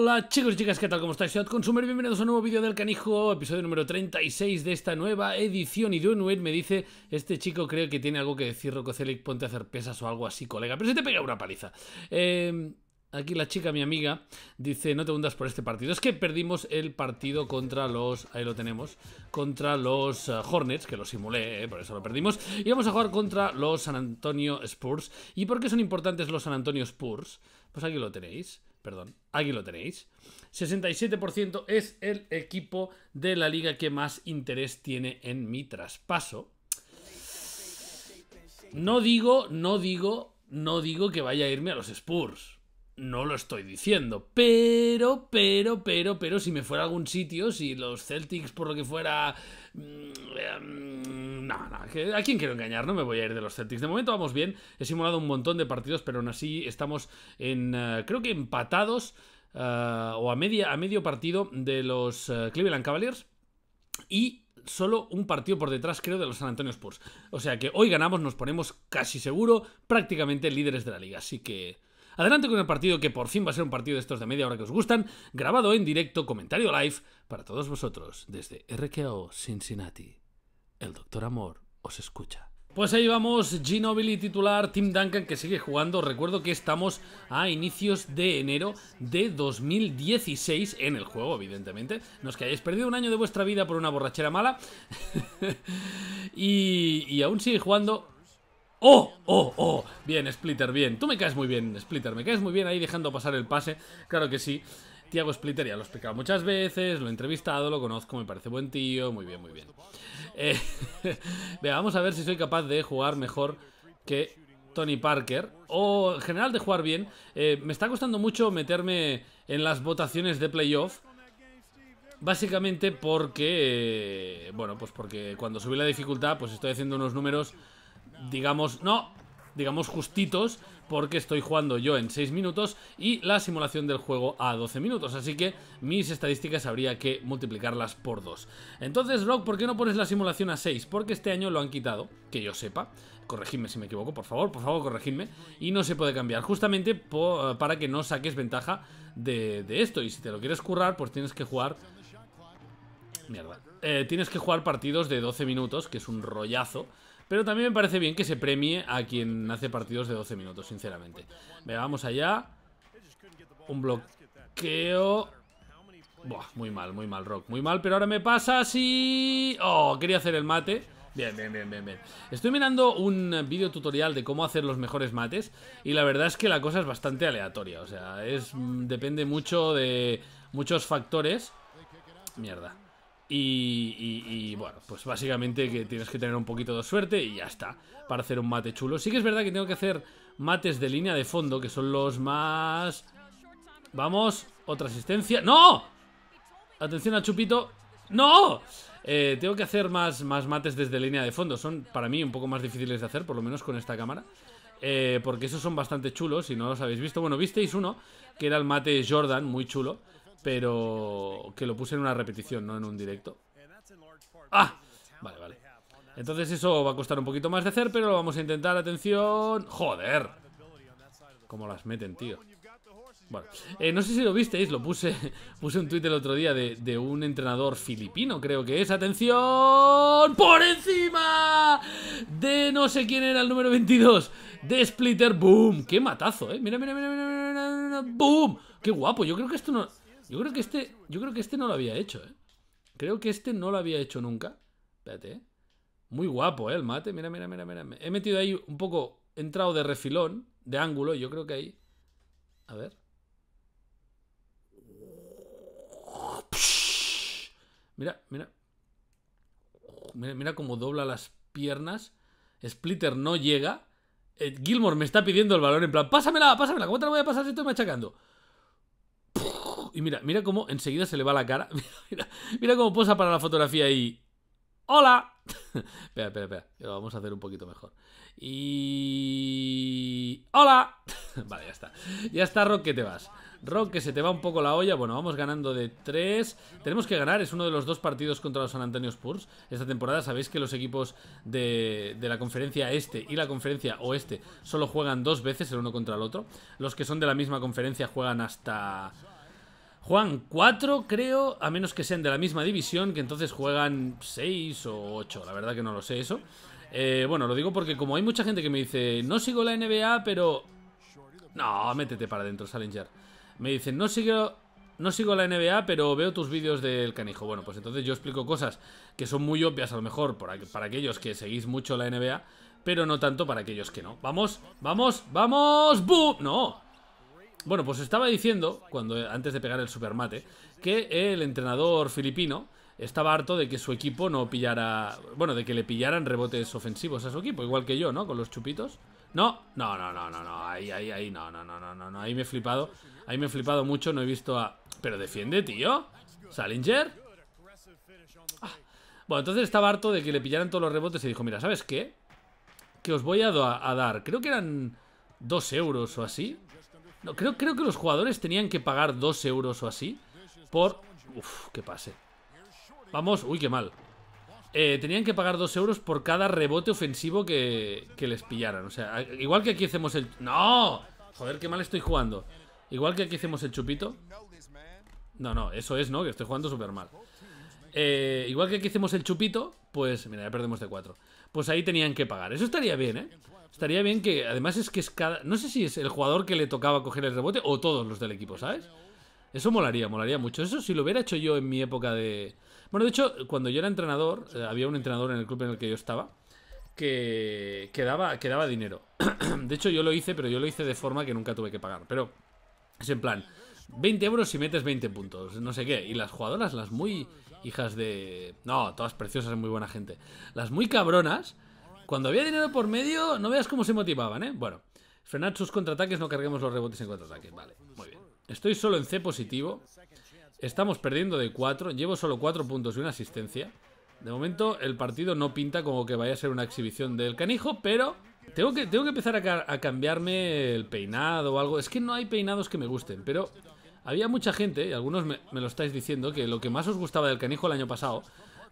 Hola chicos y chicas, ¿qué tal? ¿Cómo estáis? Soy Consumer, bienvenidos a un nuevo vídeo del Canijo, episodio número 36 de esta nueva edición. Y Dunwit me dice, este chico creo que tiene algo que decir, Rococelic, ponte a hacer pesas o algo así, colega. Pero se te pega una paliza. Em, aquí la chica, mi amiga, dice, no te hundas por este partido. Es que perdimos el partido contra los... Ahí lo tenemos. Contra los eh, Hornets, que lo simulé, eh, por eso lo perdimos. Y vamos a jugar contra los San Antonio Spurs. ¿Y por qué son importantes los San Antonio Spurs? Pues aquí lo tenéis. Perdón, aquí lo tenéis. 67% es el equipo de la liga que más interés tiene en mi traspaso. No digo, no digo, no digo que vaya a irme a los Spurs. No lo estoy diciendo. Pero, pero, pero, pero, si me fuera a algún sitio, si los Celtics, por lo que fuera. Mm, em, no, no, ¿a quién quiero engañar? No me voy a ir de los Celtics. De momento vamos bien, he simulado un montón de partidos, pero aún así estamos en, eh, creo que empatados eh, o a, media, a medio partido de los eh, Cleveland Cavaliers y solo un partido por detrás, creo, de los San Antonio Spurs. O sea que hoy ganamos, nos ponemos casi seguro, prácticamente líderes de la liga. Así que... Adelante con el partido que por fin va a ser un partido de estos de media hora que os gustan, grabado en directo, comentario live, para todos vosotros, desde RKO Cincinnati. El Doctor Amor os escucha. Pues ahí vamos, Ginobili titular, Tim Duncan que sigue jugando. Recuerdo que estamos a inicios de enero de 2016 en el juego, evidentemente. No es que hayáis perdido un año de vuestra vida por una borrachera mala. y, y aún sigue jugando ¡Oh! ¡Oh! ¡Oh! Bien, Splitter, bien. Tú me caes muy bien, Splitter. Me caes muy bien ahí dejando pasar el pase. Claro que sí. Tiago Splitter ya lo he explicado muchas veces, lo he entrevistado, lo conozco, me parece buen tío, muy bien, muy bien. Eh, vamos a ver si soy capaz de jugar mejor que Tony Parker o en general de jugar bien. Eh, me está costando mucho meterme en las votaciones de playoff. Básicamente porque, eh, bueno, pues porque cuando subí la dificultad, pues estoy haciendo unos números, digamos, no, digamos, justitos, porque estoy jugando yo en 6 minutos y la simulación del juego a 12 minutos, así que mis estadísticas habría que multiplicarlas por 2. Entonces, Rock, ¿por qué no pones la simulación a 6? Porque este año lo han quitado, que yo sepa, corregidme si me equivoco, por favor, por favor, corregidme, y no se puede cambiar, justamente eh, para que no saques ventaja de, esto, y si te lo quieres currar, pues tienes que jugar Mierda. Eh, tienes que jugar partidos de 12 minutos, que es un rollazo. Pero también me parece bien que se premie a quien hace partidos de 12 minutos, sinceramente. Venga, vamos allá. Un bloqueo. Buah, muy mal, muy mal, Rock. Muy mal, pero ahora me pasa así... Oh, quería hacer el mate. Bien, bien, bien, bien, bien. Estoy mirando un video tutorial de cómo hacer los mejores mates y la verdad es que la cosa es bastante aleatoria. O sea, es mm, depende mucho de muchos factores. Mierda. Y, bueno, pues básicamente que tienes que tener un poquito de suerte y ya está, para hacer un mate chulo. Sí que es verdad que tengo que hacer mates de línea de fondo, que son los más... Vamos, otra asistencia. ¡No! Atención a Chupito. ¡No! Eh, tengo que hacer más, más mates desde línea de fondo. Son para mí un poco más difíciles de hacer, por lo menos con esta cámara. Eh, porque esos son bastante chulos, si no los habéis visto. Bueno, visteis uno, que era el mate Jordan, muy chulo pero que lo puse en una repetición, no en un directo. ¡Ah! Vale, vale. Entonces eso va a costar un poquito más de hacer, pero lo vamos a intentar. Atención. ¡Joder! Cómo las meten, tío. Bueno, no sé si lo visteis, lo puse, puse un tuit el otro día de, un entrenador filipino, creo que es. ¡Atención! ¡Por encima! De no sé quién era el número 22. De Splitter. ¡Boom! ¡Qué matazo, eh! mira, mira, mira, mira. ¡Boom! ¡Qué guapo! Yo creo que esto no... Yo creo que este, yo creo que este no lo había hecho, ¿eh? Creo que este no lo había hecho nunca. Espérate, ¿eh? Muy guapo, ¿eh? El mate. Mira, mira, mira, mira. He metido ahí un poco... He entrado de refilón, de ángulo. Yo creo que ahí... A ver. Mira, mira. Mira, cómo dobla las piernas. Splitter no llega. Eh, Gilmore me está pidiendo el balón en plan, pásamela, pásamela, ¿cómo te la voy a pasar si estoy machacando? Y mira, mira cómo enseguida se le va la cara. Mira, mira, cómo posa para la fotografía y... ¡Hola! espera, espera, espera. Lo vamos a hacer un poquito mejor. Y... ¡Hola! vale, ya está. Ya está, Rock, que te vas. Rock, que se te va un poco la olla. Bueno, vamos ganando de tres. Tenemos que ganar. Es uno de los dos partidos contra los San Antonio Spurs. Esta temporada sabéis que los equipos de la conferencia este y la conferencia oeste solo juegan dos veces el uno contra el otro. Los que son de la misma conferencia juegan hasta Juan, 4, creo, a menos que sean de la misma división, que entonces juegan seis o ocho la verdad que no lo sé eso. Eh, bueno, lo digo porque como hay mucha gente que me dice, no sigo la NBA, pero... No, métete para adentro, Salinger. Me dicen, no sigo, no sigo la NBA, pero veo tus vídeos del canijo. Bueno, pues entonces yo explico cosas que son muy obvias a lo mejor para, aquellos que seguís mucho la NBA, pero no tanto para aquellos que no. Vamos, vamos, vamos, ¡boom! No, bueno, pues estaba diciendo, cuando, eh, antes de pegar el supermate, que el entrenador filipino estaba harto de que su equipo no pillara. Bueno, de que le pillaran rebotes ofensivos a su equipo, igual que yo, ¿no? Con los chupitos. No, no, no, no, no, no. Ahí, ahí, ahí, no, no, no, no, no, Ahí me he flipado. Ahí me he flipado mucho, no he visto a. Pero defiende, tío. Salinger. Ah, bueno, entonces estaba harto de que le pillaran todos los rebotes y dijo, mira, ¿sabes qué? Que os voy a, a dar. Creo que eran dos euros o así creo, que los jugadores tenían que pagar 2 euros o así por... Uf, que pase. Vamos, uy, qué mal. Eh, tenían que pagar 2 euros por cada rebote ofensivo que, que les pillaran. O sea, igual que aquí hacemos el... ¡No! Joder, qué mal estoy jugando. Igual que aquí hacemos el chupito. No, no, eso es, ¿no? Que estoy jugando súper mal. Eh, igual que aquí hacemos el chupito, pues mira, ya perdemos de 4 pues ahí tenían que pagar. Eso estaría bien, ¿eh? Estaría bien que, además es que es cada... No sé si es el jugador que le tocaba coger el rebote o todos los del equipo, ¿sabes? Eso molaría, molaría mucho. Eso si lo hubiera hecho yo en mi época de... Bueno, de hecho, cuando yo era entrenador, eh, había un entrenador en el club en el que yo estaba que, quedaba. que daba dinero. de hecho, yo lo hice, pero yo lo hice de forma que nunca tuve que pagar. Pero es en plan, 20 euros si metes 20 puntos, no sé qué. Y las jugadoras, las muy hijas de... No, todas preciosas y muy buena gente. Las muy cabronas, cuando había dinero por medio, no veas cómo se motivaban, ¿eh? Bueno, frenar sus contraataques, no carguemos los rebotes en contraataques. Vale, muy bien. Estoy solo en C positivo. Estamos perdiendo de 4. Llevo solo 4 puntos y una asistencia. De momento, el partido no pinta como que vaya a ser una exhibición del canijo, pero... Tengo que, tengo que empezar a, a cambiarme el peinado o algo. Es que no hay peinados que me gusten, pero... Había mucha gente, y algunos me, lo estáis diciendo, que lo que más os gustaba del canijo el año pasado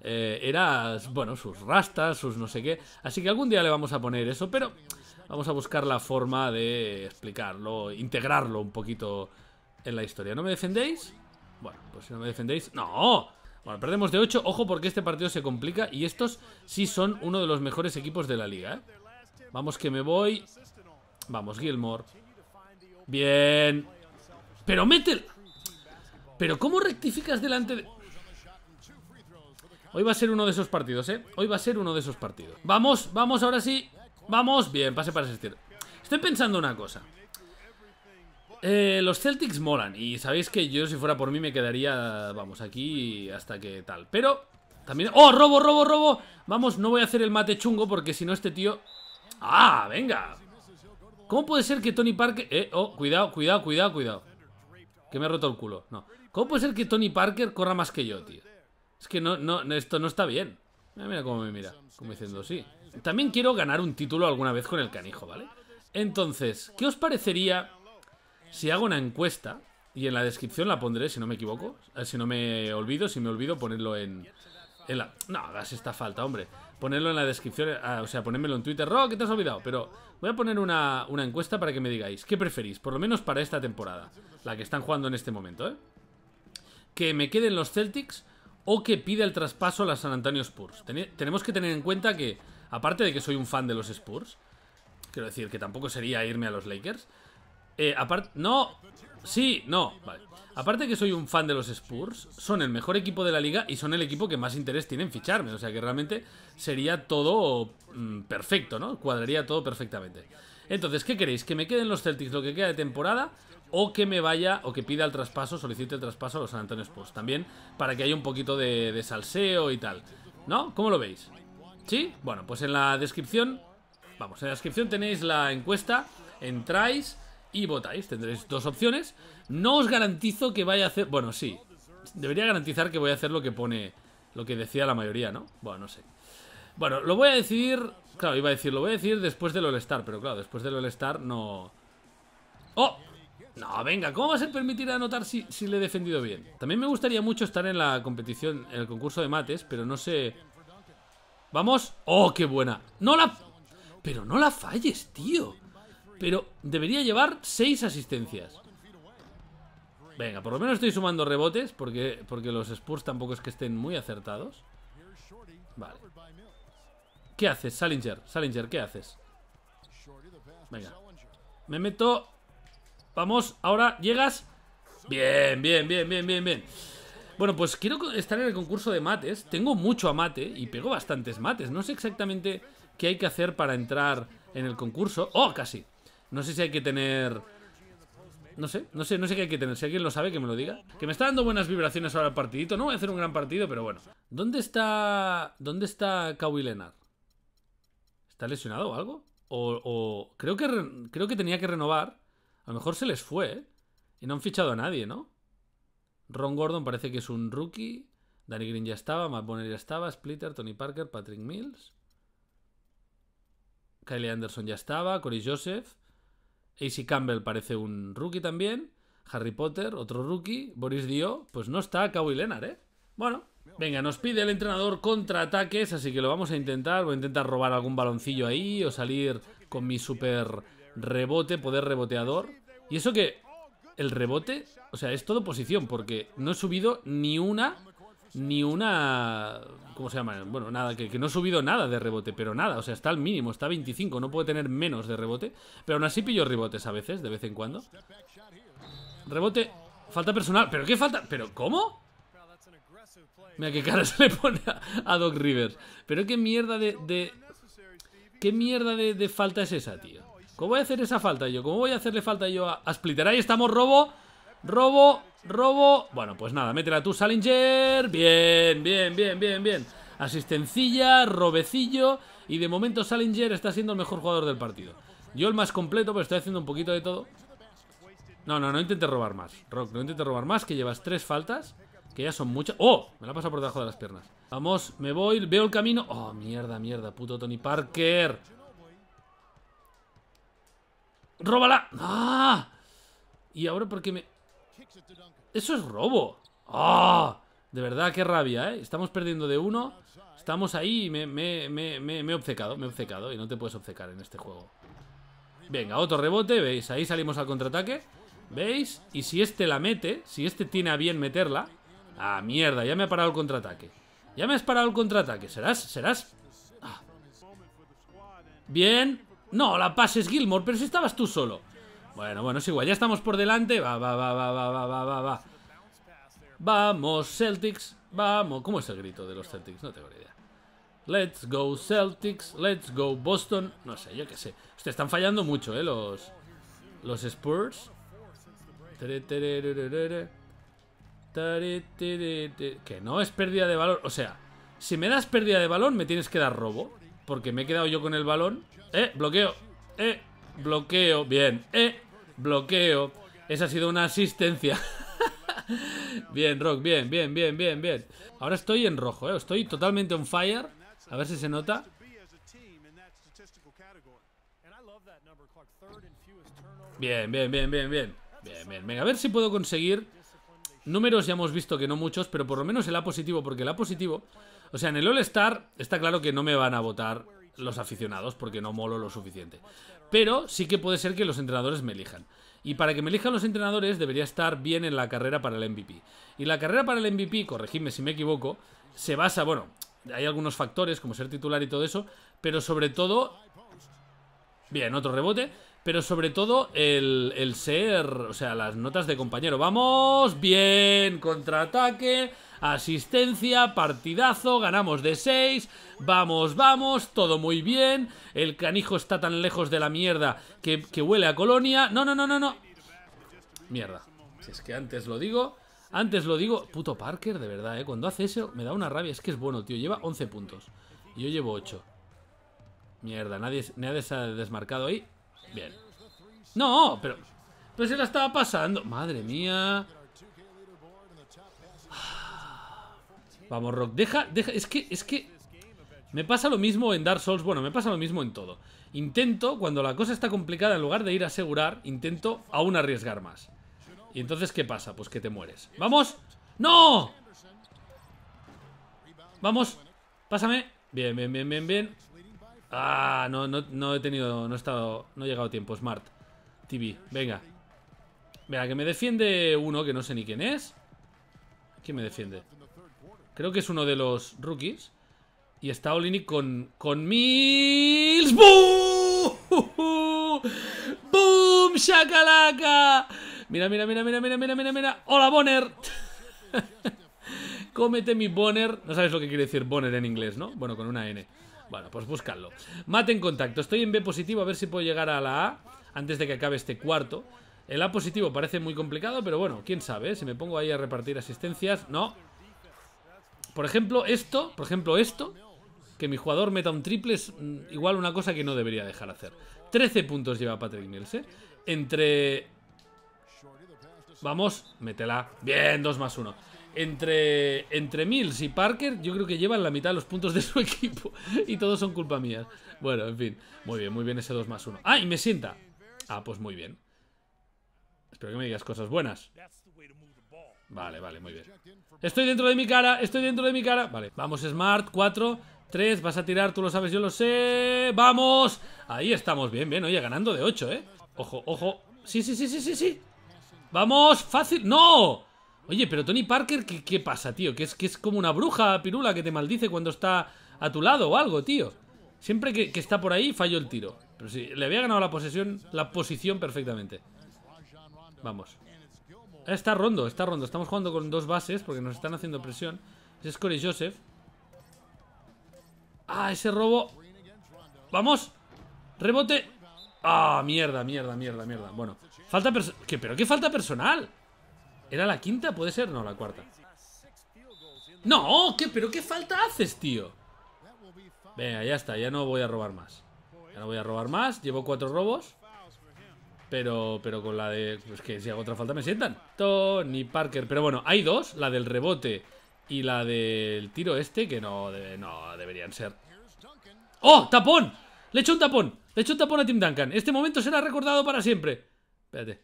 eh, era, bueno, sus rastas, sus no sé qué. Así que algún día le vamos a poner eso, pero vamos a buscar la forma de explicarlo, integrarlo un poquito en la historia. ¿No me defendéis? Bueno, pues si no me defendéis... ¡No! Bueno, perdemos de 8. Ojo porque este partido se complica y estos sí son uno de los mejores equipos de la liga, ¿eh? Vamos que me voy. Vamos, Gilmore. Bien. Pero métel, Pero ¿cómo rectificas delante de...? Hoy va a ser uno de esos partidos, ¿eh? Hoy va a ser uno de esos partidos. Vamos, vamos, ahora sí. Vamos, bien, pase para asistir. Estoy pensando una cosa. Eh, los Celtics molan y sabéis que yo si fuera por mí me quedaría, vamos, aquí hasta que tal. Pero también... ¡Oh, robo, robo, robo! Vamos, no voy a hacer el mate chungo porque si no este tío... ¡Ah, venga! ¿Cómo puede ser que Tony Parker... Eh, oh, cuidado, cuidado, cuidado, cuidado que me ha roto el culo. No. ¿Cómo puede ser que Tony Parker corra más que yo, tío? Es que no, no, esto no está bien. Mira, mira cómo me mira, como diciendo sí. También quiero ganar un título alguna vez con el canijo, ¿vale? Entonces, ¿qué os parecería si hago una encuesta? Y en la descripción la pondré, si no me equivoco. Eh, si no me olvido, si me olvido, ponerlo en... en la... No, hagas esta falta, hombre ponerlo en la descripción, eh, ah, o sea, ponérmelo en Twitter. Rock, que te has olvidado. Pero voy a poner una, encuesta para que me digáis qué preferís, por lo menos para esta temporada, la que están jugando en este momento, ¿eh? Que me queden los Celtics o que pida el traspaso a los San Antonio Spurs. tenemos que tener en cuenta que, aparte de que soy un fan de los Spurs, quiero decir que tampoco sería irme a los Lakers, eh, aparte... No. Sí, no. Vale. Aparte que soy un fan de los Spurs, son el mejor equipo de la liga y son el equipo que más interés tiene en ficharme. O sea que realmente sería todo mm, perfecto, ¿no? Cuadraría todo perfectamente. Entonces, ¿qué queréis? ¿Que me queden los Celtics lo que queda de temporada? O que me vaya, o que pida el traspaso, solicite el traspaso a los San Antonio Spurs. También para que haya un poquito de, de salseo y tal. ¿No? ¿Cómo lo veis? ¿Sí? Bueno, pues en la descripción... Vamos, en la descripción tenéis la encuesta. Entráis y votáis. Tendréis dos opciones. No os garantizo que vaya a hacer... Bueno, sí. Debería garantizar que voy a hacer lo que pone... Lo que decía la mayoría, ¿no? Bueno, no sé. Bueno, lo voy a decidir... Claro, iba a decir, lo voy a decir después del All-Star, pero claro, después del All-Star no... ¡Oh! No, venga, ¿cómo vas a permitir anotar si, si le he defendido bien? También me gustaría mucho estar en la competición, en el concurso de mates, pero no sé... ¡Vamos! ¡Oh, qué buena! ¡No la... Pero no la falles, tío pero debería llevar 6 asistencias. Venga, por lo menos estoy sumando rebotes porque, porque los Spurs tampoco es que estén muy acertados. Vale. ¿Qué haces, Salinger? Salinger, ¿qué haces? Venga. Me meto. Vamos, ahora llegas. Bien, bien, bien, bien, bien, bien. Bueno, pues quiero estar en el concurso de mates. Tengo mucho a mate y pego bastantes mates. No sé exactamente qué hay que hacer para entrar en el concurso. ¡Oh, casi! No sé si hay que tener... No sé, no sé, no sé qué hay que tener. Si alguien lo sabe, que me lo diga. Que me está dando buenas vibraciones ahora el partidito. No voy a hacer un gran partido, pero bueno. ¿Dónde está... ¿Dónde está Kawhi Leonard? ¿Está lesionado o algo? O, Creo, que creo que tenía que renovar. A lo mejor se les fue, ¿eh? Y no han fichado a nadie, ¿no? Ron Gordon parece que es un rookie. Danny Green ya estaba, Matt Bonner ya estaba, Splitter, Tony Parker, Patrick Mills. Kylie Anderson ya estaba, Corey Joseph. AC Campbell parece un rookie también. Harry Potter, otro rookie. Boris Dio, pues no está Kawhi Leonard, ¿eh? Bueno, venga, nos pide el entrenador contraataques, así que lo vamos a intentar. Voy a intentar robar algún baloncillo ahí o salir con mi super rebote, poder reboteador. Y eso que el rebote, o sea, es todo posición, porque no he subido ni una ni una... ¿Cómo se llama? Bueno, nada, que, no he subido nada de rebote, pero nada, o sea, está al mínimo, está 25, no puede tener menos de rebote, pero aún así pillo rebotes a veces, de vez en cuando. Rebote, falta personal, pero ¿qué falta? ¿Pero cómo? Mira qué cara se le pone a, Doc Rivers, pero qué mierda de... ¿Qué mierda de, falta es esa, tío? ¿Cómo voy a hacer esa falta yo? ¿Cómo voy a hacerle falta yo a, a Splitter? Ahí estamos, robo, robo, Robo. Bueno, pues nada, métela tú, Salinger. Bien, bien, bien, bien, bien. Asistencilla, robecillo. Y de momento Salinger está siendo el mejor jugador del partido. Yo el más completo, pero estoy haciendo un poquito de todo. No, no, no intentes robar más. Rock, no intentes robar más, que llevas tres faltas. Que ya son muchas. ¡Oh! Me la pasa por debajo de las piernas. Vamos, me voy, veo el camino. ¡Oh, mierda, mierda! Puto Tony Parker. ¡Róbala! ¡Ah! Y ahora porque me... Eso es robo. ¡Ah! De verdad, qué rabia, ¿eh? Estamos perdiendo de uno. Estamos ahí y me, he obcecado, me obcecado. Y no te puedes obcecar en este juego. Venga, otro rebote, ¿veis? Ahí salimos al contraataque. ¿Veis? Y si este la mete, si este tiene a bien meterla... ¡Ah, mierda! Ya me ha parado el contraataque. Ya me has parado el contraataque. ¿Serás? ¿Serás? Ah. Bien. No, la pases, Gilmore, pero si estabas tú solo. Bueno, bueno, es igual, ya estamos por delante. Va, va, va, va, va, va, va, va, Vamos, Celtics. Vamos. ¿Cómo es el grito de los Celtics? No tengo ni idea. Let's go Celtics, let's go Boston. No sé, yo qué sé. Ustedes están fallando mucho, ¿eh? Los, los Spurs. Que no es pérdida de valor. O sea, si me das pérdida de balón, me tienes que dar robo. Porque me he quedado yo con el balón. Eh, bloqueo. Eh, bloqueo. Bien. Eh, bloqueo. Esa ha sido una asistencia. bien, Rock, bien, bien, bien, bien, bien. Ahora estoy en rojo, ¿eh? Estoy totalmente on fire. A ver si se nota. Bien, bien, bien, bien, bien. Bien, bien. Venga, a ver si puedo conseguir números, ya hemos visto que no muchos, pero por lo menos el A positivo, porque el A positivo... O sea, en el All-Star está claro que no me van a votar los aficionados porque no molo lo suficiente. Pero sí que puede ser que los entrenadores me elijan. Y para que me elijan los entrenadores debería estar bien en la carrera para el MVP. Y la carrera para el MVP, corregidme si me equivoco, se basa, bueno, hay algunos factores como ser titular y todo eso, pero sobre todo... Bien, otro rebote. Pero sobre todo el, ser, o sea, las notas de compañero. Vamos, bien, contraataque, asistencia, partidazo, ganamos de 6, vamos, vamos, todo muy bien. El canijo está tan lejos de la mierda que, huele a colonia. No, no, no, no, no. Mierda. Si es que antes lo digo, antes lo digo. Puto Parker, de verdad, ¿eh? Cuando hace eso me da una rabia. Es que es bueno, tío. Lleva 11 puntos. yo llevo 8. Mierda, nadie, nadie se ha desmarcado ahí. No, pero... Pero se la estaba pasando. Madre mía. Vamos, Rock. Deja, deja. Es que, es que... Me pasa lo mismo en Dark Souls. Bueno, me pasa lo mismo en todo. Intento, cuando la cosa está complicada, en lugar de ir a asegurar, intento aún arriesgar más. Y entonces, ¿qué pasa? Pues que te mueres. ¡Vamos! ¡No! Vamos. Pásame. Bien, bien, bien, bien, bien. Ah, no, no, he tenido, no he estado, no he llegado a tiempo, Smart TV, venga. Venga, que me defiende uno que no sé ni quién es. ¿Quién me defiende? Creo que es uno de los rookies. Y está Olinic con, con Mills. ¡Boom! ¡Boom! ¡Shakalaka! Mira, mira, mira, mira, mira, mira, mira, mira. ¡Hola, Bonner! Cómete mi Bonner. No sabes lo que quiere decir Bonner en inglés, ¿no? Bueno, con una N. Bueno, pues buscadlo. Mate en contacto. Estoy en B positivo, a ver si puedo llegar a la A antes de que acabe este cuarto. El A positivo parece muy complicado, pero bueno, quién sabe, ¿eh? si me pongo ahí a repartir asistencias, no. Por ejemplo, esto, por ejemplo, esto, que mi jugador meta un triple es mm, igual una cosa que no debería dejar hacer. 13 puntos lleva Patrick Mills, ¿eh? Entre... Vamos, métela. Bien, dos más 1 entre, entre Mills y Parker, yo creo que llevan la mitad de los puntos de su equipo. Y todos son culpa mía. Bueno, en fin. Muy bien, muy bien ese 2 más 1. ¡Ay, ah, me sienta! Ah, pues muy bien. Espero que me digas cosas buenas. Vale, vale, muy bien. Estoy dentro de mi cara, estoy dentro de mi cara. Vale, vamos Smart, 4, 3, vas a tirar, tú lo sabes, yo lo sé. ¡Vamos! Ahí estamos, bien, bien, oye, ganando de 8, ¿eh? Ojo, ojo. Sí, sí, sí, sí, sí, sí. ¡Vamos! ¡Fácil! ¡No! Oye, pero Tony Parker, ¿qué, pasa, tío? Que es, que es como una bruja pirula que te maldice cuando está a tu lado o algo, tío. Siempre que, está por ahí, falló el tiro. Pero sí, le había ganado la posesión, la posición perfectamente. Vamos. Está rondo, está rondo. Estamos jugando con dos bases porque nos están haciendo presión. Es Corey Joseph. Ah, ese robo. Vamos. Rebote. Ah, mierda, mierda, mierda, mierda. Bueno, falta... ¿Qué, ¿Pero qué falta personal? ¿Era la quinta? ¿Puede ser? No, la cuarta. ¡No! ¿qué, ¿Pero qué falta haces, tío? Venga, ya está. Ya no voy a robar más. Ya no voy a robar más. Llevo cuatro robos. Pero, pero con la de... Pues que si hago otra falta me sientan. Tony Parker. Pero bueno, hay dos. La del rebote y la del tiro este que no, no deberían ser. ¡Oh! ¡Tapón! Le echo un tapón. Le echo un tapón a Tim Duncan. Este momento será recordado para siempre. Espérate.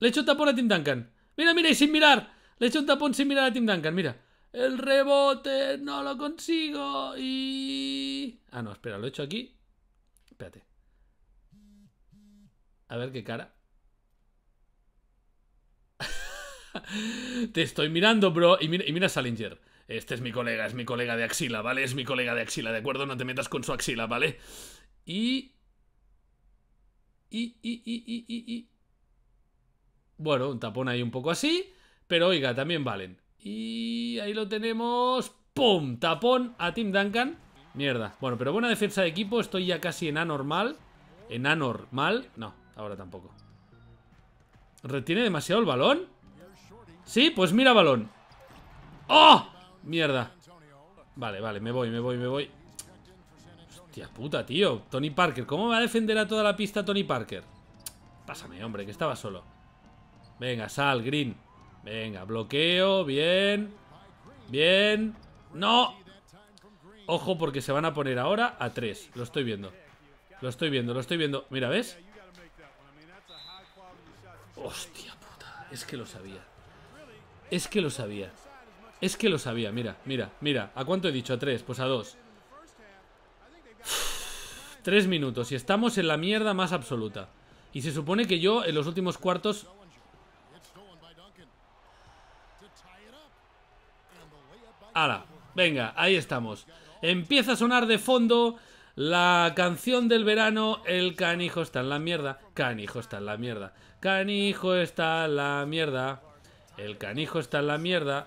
Le hecho un tapón a Tim Duncan. Mira, mira, y sin mirar. Le he hecho un tapón sin mirar a Tim Duncan, mira. El rebote, no lo consigo. Y... Ah, no, espera, lo he hecho aquí. Espérate. A ver qué cara. Te estoy mirando, bro. Y mira, y Salinger. Este es mi colega, es mi colega de axila, ¿vale? Es mi colega de axila, ¿de acuerdo? No te metas con su axila, ¿vale? y, y, y, y, y... Bueno, un tapón ahí un poco así, pero oiga, también valen. Y ahí lo tenemos. ¡Pum! Tapón a Tim Duncan. Mierda. Bueno, pero buena defensa de equipo. Estoy ya casi en anormal. En anormal. No, ahora tampoco. ¿Retiene demasiado el balón? Sí, pues mira balón. ¡Oh! Mierda. Vale, vale, me voy, me voy, me voy. Hostia puta, tío. Tony Parker. ¿Cómo va a defender a toda la pista Tony Parker? Pásame, hombre, que estaba solo. Venga, sal, Green. Venga, bloqueo, bien. Bien. ¡No! Ojo porque se van a poner ahora a tres. Lo estoy viendo. Lo estoy viendo, lo estoy viendo. Mira, ¿ves? Hostia puta. Es que lo sabía. Es que lo sabía. Es que lo sabía. Mira, mira, mira. ¿A cuánto he dicho? A tres. Pues a dos. Tres minutos y estamos en la mierda más absoluta. Y se supone que yo en los últimos cuartos Hala, venga, ahí estamos. Empieza a sonar de fondo la canción del verano, el canijo está en la mierda. Canijo está en la mierda. Canijo está en la mierda. El canijo está en la mierda.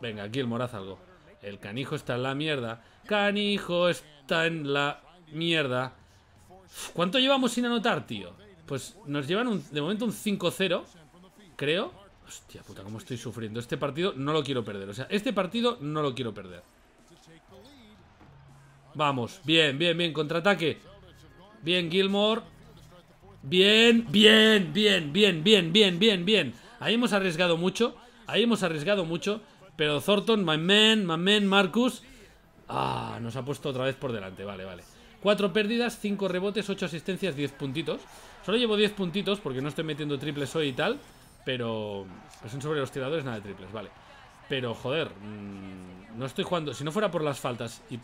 Venga, aquí el moraz algo. El canijo está en la mierda. Canijo está en la mierda. ¿Cuánto llevamos sin anotar, tío? Pues nos llevan de momento un 5-0, creo. Hostia puta, como estoy sufriendo. Este partido no lo quiero perder. O sea, este partido no lo quiero perder. Vamos, bien, bien, bien. Contraataque. Bien, Gilmore. Bien, bien, bien, bien, bien, bien, bien, bien. Ahí hemos arriesgado mucho. Ahí hemos arriesgado mucho. Pero Thornton, my man, my man, Marcus. Ah, nos ha puesto otra vez por delante. Vale, vale. Cuatro pérdidas, cinco rebotes, ocho asistencias, diez puntitos. Solo llevo 10 puntitos porque no estoy metiendo triples hoy y tal. Pero... son pues sobre los tiradores, nada de triples, vale. Pero, joder, mm, no estoy jugando... Si no fuera por las faltas y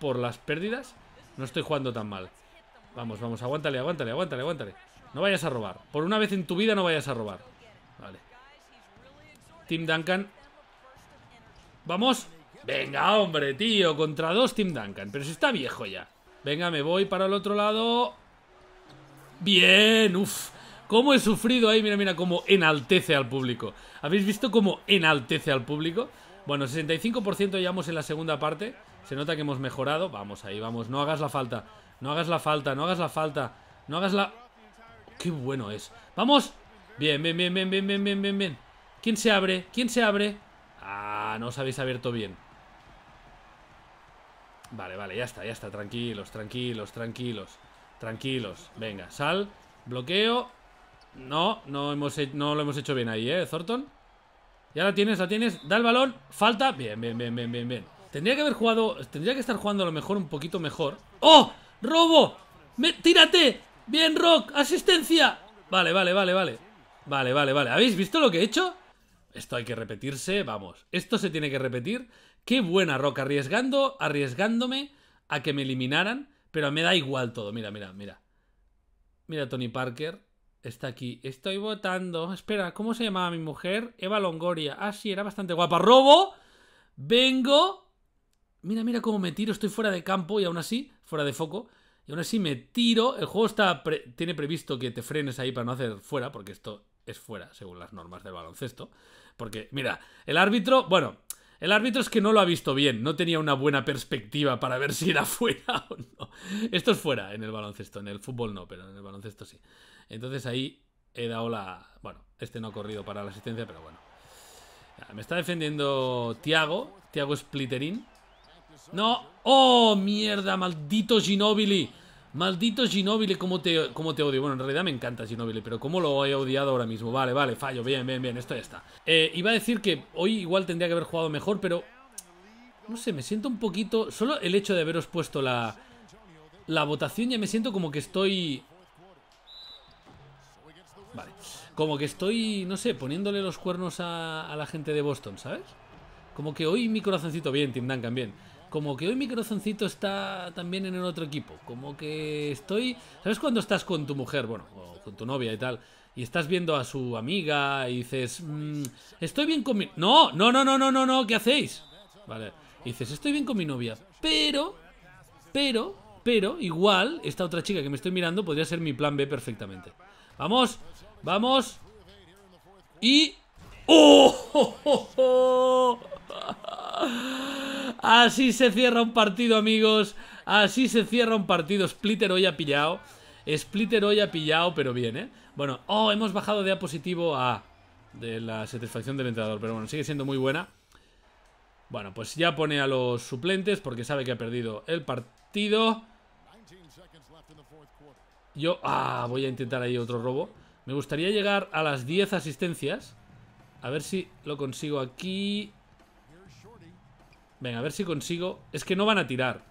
por las pérdidas, no estoy jugando tan mal. Vamos, vamos, aguántale, aguántale, aguántale, aguántale. No vayas a robar. Por una vez en tu vida no vayas a robar. Vale. Team Duncan. Vamos. Venga, hombre, tío. Contra dos Team Duncan. Pero si está viejo ya. Venga, me voy para el otro lado. Bien, uff. ¿Cómo he sufrido ahí? Mira, mira, cómo enaltece al público. ¿Habéis visto cómo enaltece al público? Bueno, 65% llevamos en la segunda parte. Se nota que hemos mejorado. Vamos, ahí vamos. No hagas la falta. No hagas la falta. No hagas la falta. No hagas la... ¡Qué bueno es! ¡Vamos! Bien, bien, bien, bien, bien, bien, bien, bien, bien. ¿Quién se abre? ¿Quién se abre? Ah, no os habéis abierto bien. Vale, vale, ya está, ya está. Tranquilos, tranquilos, tranquilos. Tranquilos. Venga, sal, bloqueo no, no, hemos, no lo hemos hecho bien ahí, ¿eh, Thornton? Ya la tienes, la tienes. Da el balón. Falta. Bien, bien, bien, bien, bien, Tendría que haber jugado... Tendría que estar jugando a lo mejor un poquito mejor. ¡Oh! ¡Robo! Me, ¡Tírate! ¡Bien, Rock! ¡Asistencia! Vale, vale, vale, vale. Vale, vale, vale. ¿Habéis visto lo que he hecho? Esto hay que repetirse, vamos. Esto se tiene que repetir. Qué buena, Rock. Arriesgando, arriesgándome a que me eliminaran. Pero me da igual todo. Mira, mira, mira. Mira Tony Parker. Está aquí. Estoy votando. Espera, ¿cómo se llamaba mi mujer? Eva Longoria. Ah, sí, era bastante guapa. Robo. Vengo. Mira, mira cómo me tiro. Estoy fuera de campo y aún así, fuera de foco. Y aún así me tiro. El juego está tiene previsto que te frenes ahí para no hacer fuera, porque esto es fuera, según las normas del baloncesto. Porque, mira, el árbitro, bueno, el árbitro es que no lo ha visto bien, no tenía una buena perspectiva para ver si era fuera o no. Esto es fuera en el baloncesto, en el fútbol no, pero en el baloncesto sí. Entonces ahí he dado la... Bueno, este no ha corrido para la asistencia, pero bueno. Ah, me está defendiendo Tiago, Tiago Splitterín. No, oh, mierda, maldito Ginobili. Maldito Ginobile, ¿cómo te, te odio? Bueno, en realidad me encanta Ginobile, pero ¿cómo lo he odiado ahora mismo? Vale, vale, fallo, bien, bien, bien, esto ya está. Eh, iba a decir que hoy igual tendría que haber jugado mejor, pero... No sé, me siento un poquito... Solo el hecho de haberos puesto la... La votación ya me siento como que estoy... Vale. Como que estoy, no sé, poniéndole los cuernos a, a la gente de Boston, ¿sabes? Como que hoy mi corazoncito bien, Tim Duncan, bien como que hoy mi corazoncito está también en el otro equipo. Como que estoy. ¿Sabes cuando estás con tu mujer? Bueno, o con tu novia y tal. Y estás viendo a su amiga y dices. Mm, estoy bien con mi. No, no, no, no, no, no, no, ¿qué hacéis? Vale. Y dices, estoy bien con mi novia. Pero. Pero. Pero igual, esta otra chica que me estoy mirando podría ser mi plan B perfectamente. Vamos, vamos. Y. ¡Oh! oh, oh Así se cierra un partido, amigos. Así se cierra un partido. Splitter hoy ha pillado. Splitter hoy ha pillado, pero bien, ¿eh? Bueno, oh, hemos bajado de A positivo a de la satisfacción del entrenador, pero bueno, sigue siendo muy buena. Bueno, pues ya pone a los suplentes porque sabe que ha perdido el partido. Yo, ah, voy a intentar ahí otro robo. Me gustaría llegar a las 10 asistencias. A ver si lo consigo aquí. Venga, a ver si consigo... Es que no van a tirar.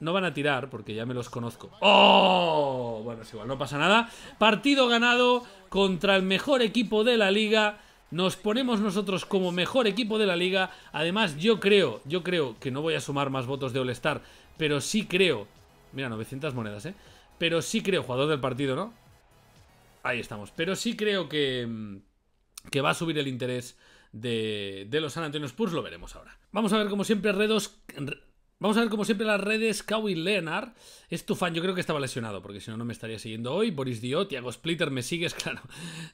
No van a tirar porque ya me los conozco. ¡Oh! Bueno, es igual, no pasa nada. Partido ganado contra el mejor equipo de la liga. Nos ponemos nosotros como mejor equipo de la liga. Además, yo creo, yo creo que no voy a sumar más votos de All-Star, pero sí creo... Mira, 900 monedas, ¿eh? Pero sí creo, jugador del partido, ¿no? Ahí estamos. Pero sí creo que, que va a subir el interés de, los San Antonio Spurs, lo veremos ahora. Vamos a ver, como siempre, redos. Vamos a ver, como siempre, las redes. Kawhi Leonard es tu fan. Yo creo que estaba lesionado, porque si no, no me estaría siguiendo hoy. Boris Dio, Tiago Splitter, me sigues, claro.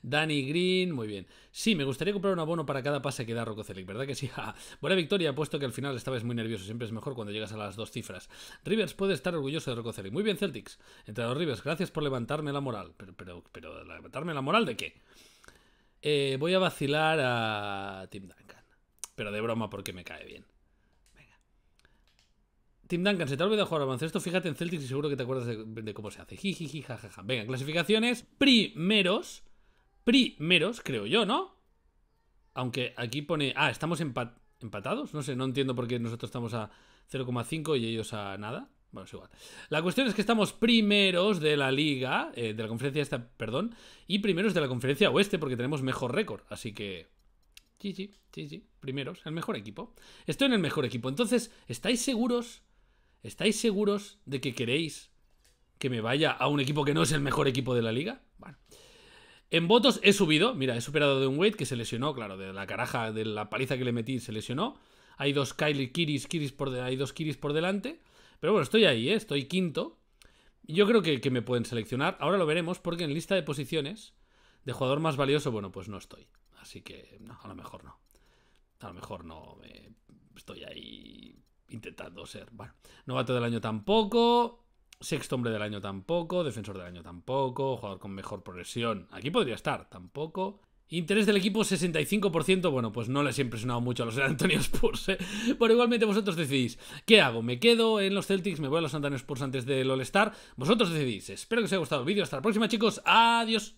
Danny Green, muy bien. Sí, me gustaría comprar un abono para cada pase que da Rococelic, ¿verdad que sí? Buena victoria, puesto que al final estabas muy nervioso. Siempre es mejor cuando llegas a las dos cifras. Rivers puede estar orgulloso de Rococelic. Muy bien, Celtics. entre los Rivers, gracias por levantarme la moral. pero, ¿levantarme la moral de qué? Eh, voy a vacilar a Tim Duncan. Pero de broma porque me cae bien. Venga. Tim Duncan, se te ha olvidado jugar a baloncesto. Fíjate en Celtics y seguro que te acuerdas de, cómo se hace. Jijiji, jajaja. Venga, clasificaciones. Primeros. Primeros, creo yo, ¿no? Aunque aquí pone... Ah, estamos empatados. No sé, no entiendo por qué nosotros estamos a 0,5 y ellos a nada. Bueno, igual. La cuestión es que estamos primeros de la liga, eh, de la conferencia esta, perdón, y primeros de la conferencia oeste porque tenemos mejor récord. Así que... sí, sí, primeros, el mejor equipo. Estoy en el mejor equipo. Entonces, ¿estáis seguros? ¿Estáis seguros de que queréis que me vaya a un equipo que no es el mejor equipo de la liga? Bueno. En votos he subido, mira, he superado de un weight que se lesionó, claro, de la caraja, de la paliza que le metí se lesionó. Hay dos Kylie Kiris, Kiris por hay dos Kiris por delante. Pero bueno, estoy ahí, ¿eh? estoy quinto. Yo creo que, me pueden seleccionar. Ahora lo veremos porque en lista de posiciones de jugador más valioso, bueno, pues no estoy. Así que no, a lo mejor no. A lo mejor no. Eh, estoy ahí intentando ser. Bueno, novato del año tampoco. Sexto hombre del año tampoco. Defensor del año tampoco. Jugador con mejor progresión. Aquí podría estar. Tampoco. Interés del equipo 65%, bueno, pues no les he impresionado mucho a los Antonio Spurs, pero ¿eh? igualmente vosotros decidís, ¿qué hago? ¿Me quedo en los Celtics? ¿Me voy a los San Antonio Spurs antes del All-Star? Vosotros decidís, espero que os haya gustado el vídeo, hasta la próxima chicos, adiós.